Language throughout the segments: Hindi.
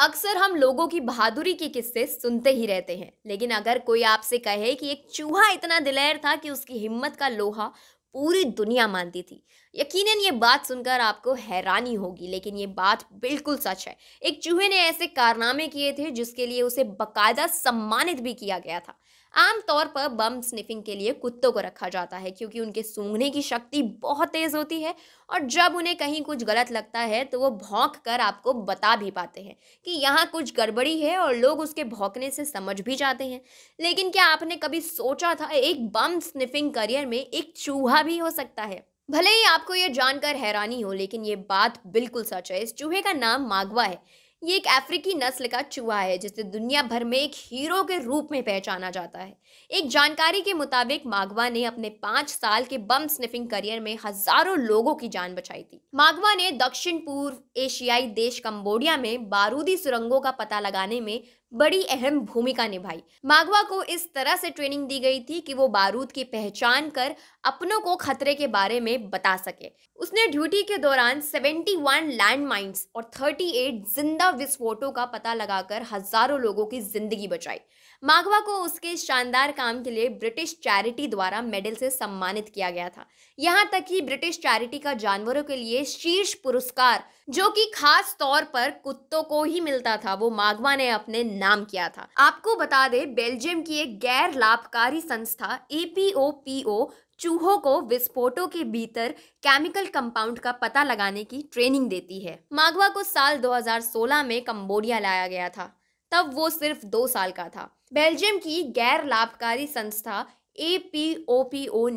अक्सर हम लोगों की बहादुरी के किस्से सुनते ही रहते हैं लेकिन अगर कोई आपसे कहे कि एक चूहा इतना दिलैर था कि उसकी हिम्मत का लोहा पूरी दुनिया मानती थी यकीनन ये बात सुनकर आपको हैरानी होगी लेकिन ये बात बिल्कुल सच है एक चूहे ने ऐसे कारनामे किए थे जिसके लिए उसे बाकायदा सम्मानित भी किया गया था आमतौर पर बम स्निफिंग के लिए कुत्तों को रखा जाता है क्योंकि उनके सूंघने की शक्ति बहुत तेज़ होती है और जब उन्हें कहीं कुछ गलत लगता है तो वो भौंक कर आपको बता भी पाते हैं कि यहाँ कुछ गड़बड़ी है और लोग उसके भौंकने से समझ भी जाते हैं लेकिन क्या आपने कभी सोचा था एक बम स्निफिंग करियर में एक चूहा भी हो सकता है भले ही आपको ये जानकर हैरानी हो लेकिन ये बात बिल्कुल सच है इस चूहे का नाम मागवा है ये एक अफ्रीकी नस्ल का चूहा है जिसे दुनिया भर में एक हीरो के रूप में पहचाना जाता है एक जानकारी के मुताबिक मागवा ने अपने पांच साल के बम स्निफिंग करियर में हजारों लोगों की जान बचाई थी मागवा ने दक्षिण पूर्व एशियाई देश कंबोडिया में बारूदी सुरंगों का पता लगाने में बड़ी अहम भूमिका निभाई माघवा को इस तरह से ट्रेनिंग दी गई थी कि वो बारूद की पहचान कर अपनों को खतरे के बारे में बता सके उसने ड्यूटी के दौरान 71 लैंड और 38 जिंदा विस्फोटों का पता लगाकर हजारों लोगों की जिंदगी बचाई माघवा को उसके शानदार काम के लिए ब्रिटिश चैरिटी द्वारा मेडल से सम्मानित किया गया था यहाँ तक कि ब्रिटिश चैरिटी का जानवरों के लिए शीर्ष पुरस्कार जो कि खास तौर पर कुत्तों को ही मिलता था वो माघवा ने अपने नाम किया था आपको बता दे बेल्जियम की एक गैर लाभकारी संस्था एपीओपीओ चूहों को विस्फोटों के भीतर केमिकल कंपाउंड का पता लगाने की ट्रेनिंग देती है मागवा को साल 2016 में कंबोडिया लाया गया था तब वो सिर्फ दो साल का था बेल्जियम की गैर लाभकारी संस्था ए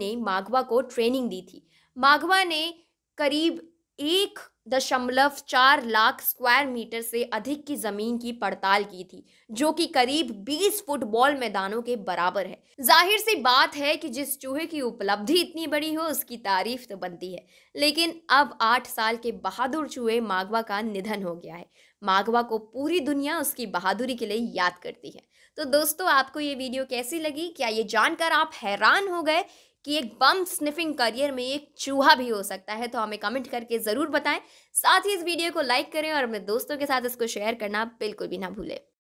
ने मागवा को ट्रेनिंग दी थी मागवा ने करीब एक दशमलव चार लाख स्क्वायर मीटर से अधिक की जमीन की पड़ताल की थी जो कि करीब 20 फुटबॉल मैदानों के बराबर है जाहिर सी बात है कि जिस चूहे की उपलब्धि इतनी बड़ी हो उसकी तारीफ तो बनती है लेकिन अब आठ साल के बहादुर चूहे मागवा का निधन हो गया है मागवा को पूरी दुनिया उसकी बहादुरी के लिए याद करती है तो दोस्तों आपको ये वीडियो कैसी लगी क्या ये जानकर आप हैरान हो गए कि एक बम स्निफिंग करियर में एक चूहा भी हो सकता है तो हमें कमेंट करके ज़रूर बताएं साथ ही इस वीडियो को लाइक करें और अपने दोस्तों के साथ इसको शेयर करना बिल्कुल भी ना भूलें